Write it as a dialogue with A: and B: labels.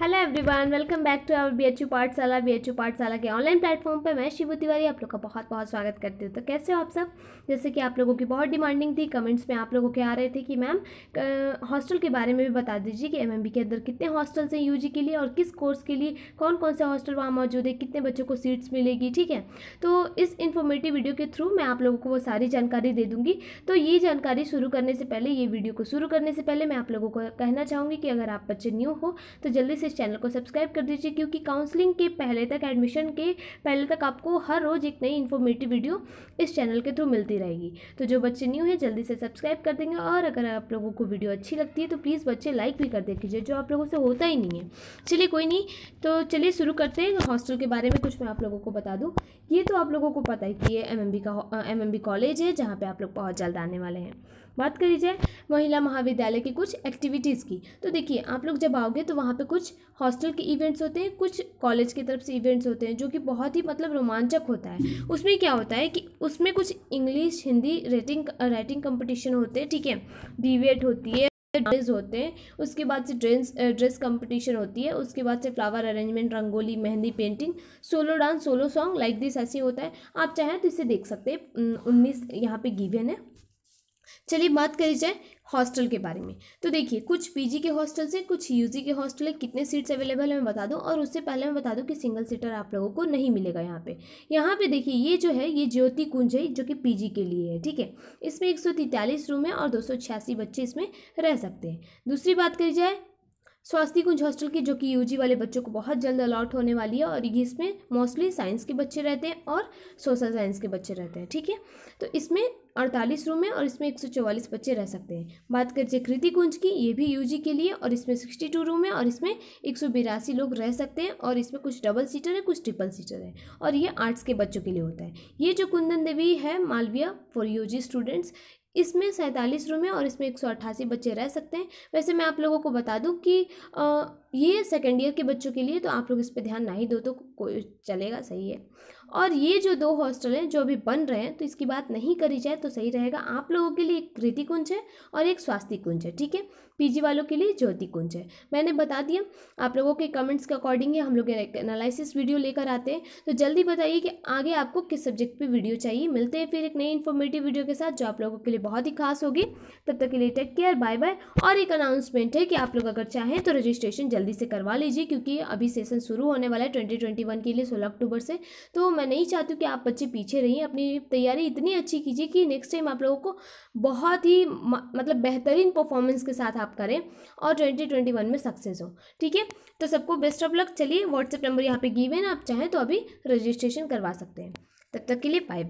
A: hello everyone welcome back to our BHU Pathshala BHU Pathshala के online platform पे मैं शिव तिवारी आप लोग का बहुत बहुत स्वागत करती हूँ तो कैसे हो आप सब जैसे कि आप लोगों की बहुत डिमांडिंग थी कमेंट्स में आप लोगों के आ रहे थे कि मैम हॉस्टल के बारे में भी बता दीजिए कि एमएमबी के अंदर कितने हॉस्टल्स हैं यू के लिए और किस कोर्स के लिए कौन कौन से हॉस्टल वहाँ मौजूद है कितने बच्चों को सीट्स मिलेगी ठीक है तो इस इन्फॉर्मेटिव वीडियो के थ्रू मैं आप लोगों को वो सारी जानकारी दे दूँगी तो ये जानकारी शुरू करने से पहले ये वीडियो को शुरू करने से पहले मैं आप लोगों को कहना चाहूँगी कि अगर आप बच्चे न्यू हो तो जल्दी से इस चैनल को सब्सक्राइब कर दीजिए क्योंकि काउंसलिंग के पहले तक एडमिशन के पहले तक आपको हर रोज़ एक नई इन्फॉर्मेटिव वीडियो इस चैनल के थ्रू मिलती रहेगी तो जो बच्चे न्यू हैं जल्दी से सब्सक्राइब कर देंगे और अगर आप लोगों को वीडियो अच्छी लगती है तो प्लीज़ बच्चे लाइक भी कर देखिए जो आप लोगों से होता ही नहीं है चलिए कोई नहीं तो चलिए शुरू करते हैं हॉस्टल के बारे में कुछ मैं आप लोगों को बता दूँ ये तो आप लोगों को पता है कि ये एम का एम कॉलेज है जहाँ पर आप लोग बहुत जल्द आने वाले हैं बात करी जाए महिला महाविद्यालय की कुछ एक्टिविटीज़ की तो देखिए आप लोग जब आओगे तो वहाँ पे कुछ हॉस्टल के इवेंट्स होते हैं कुछ कॉलेज की तरफ से इवेंट्स होते हैं जो कि बहुत ही मतलब रोमांचक होता है उसमें क्या होता है कि उसमें कुछ English Hindi reading writing competition होते हैं ठीक है डिबेट होती है ड्रेस होते हैं उसके बाद से ड्रेस ड्रेस कंपटीशन होती है उसके बाद से flower arrangement rangoli mehndi painting solo dance solo song like this ऐसे होता है आप चाहें तो इसे देख सकते हैं उन्नीस यहाँ पे गिवन है चलिए बात करी जाए हॉस्टल के बारे में तो देखिए कुछ पीजी के हॉस्टल हैं कुछ यूजी के हॉस्टल है कितने सीट्स अवेलेबल है मैं बता दूं और उससे पहले मैं बता दूं कि सिंगल सीटर आप लोगों को नहीं मिलेगा यहाँ पे यहाँ पे देखिए ये जो है ये ज्योति कुंज है जो कि पीजी के लिए है ठीक है इसमें एक रूम है और दो बच्चे इसमें रह सकते हैं दूसरी बात करी जाए स्वास्थ्य कुंज हॉस्टल की जो कि यूजी वाले बच्चों को बहुत जल्द अलॉट होने वाली है और इसमें मोस्टली साइंस के बच्चे रहते हैं और सोशल साइंस के बच्चे रहते हैं ठीक है तो इसमें अड़तालीस रूम है और इसमें एक सौ चौवालीस बच्चे रह सकते हैं बात करिए कृति कुंज की ये भी यू के लिए और इसमें सिक्सटी टू रूम है और इसमें एक सौ बिरासी लोग रह सकते हैं और इसमें कुछ डबल सीटर है कुछ ट्रिपल सीटर है और ये आर्ट्स के बच्चों के लिए होता है ये जो कुंदन देवी है मालविया फॉर यू स्टूडेंट्स इसमें सैंतालीस रूम है और इसमें एक सौ अट्ठासी बच्चे रह सकते हैं वैसे मैं आप लोगों को बता दूँ कि आ, ये सेकेंड ईयर के बच्चों के लिए तो आप लोग इस पर ध्यान नहीं दो तो कोई चलेगा सही है और ये जो दो हॉस्टल हैं जो अभी बन रहे हैं तो इसकी बात नहीं करी जाए तो सही रहेगा आप लोगों के लिए एक कृति कुंज है और एक स्वास्थ्य कुंज है ठीक है पीजी वालों के लिए ज्योति कुंज है मैंने बता दिया आप लोगों के कमेंट्स के अकॉर्डिंग ही हम लोग एनालिसिस वीडियो लेकर आते हैं तो जल्दी बताइए कि आगे आपको किस सब्जेक्ट पर वीडियो चाहिए मिलते हैं फिर एक नई इन्फॉर्मेटिव वीडियो के साथ जो आप लोगों के लिए बहुत ही खास होगी तब तक के लिए टेक केयर बाय बाय और एक अनाउंसमेंट है कि आप लोग अगर चाहें तो रजिस्ट्रेशन जल्दी से करवा लीजिए क्योंकि अभी सेशन शुरू होने वाला है ट्वेंटी ट्वेंटी वन के लिए सोलह अक्टूबर से तो मैं नहीं चाहती हूँ कि आप बच्चे पीछे रहिए अपनी तैयारी इतनी अच्छी कीजिए कि नेक्स्ट टाइम आप लोगों को बहुत ही मतलब बेहतरीन परफॉर्मेंस के साथ आप करें और ट्वेंटी ट्वेंटी वन में सक्सेस हो ठीक है तो सबको बेस्ट ऑफ लक चलिए व्हाट्सएप नंबर यहाँ पे गिवेन ना आप चाहें तो अभी रजिस्ट्रेशन करवा सकते हैं तब तक के लिए बाय बाय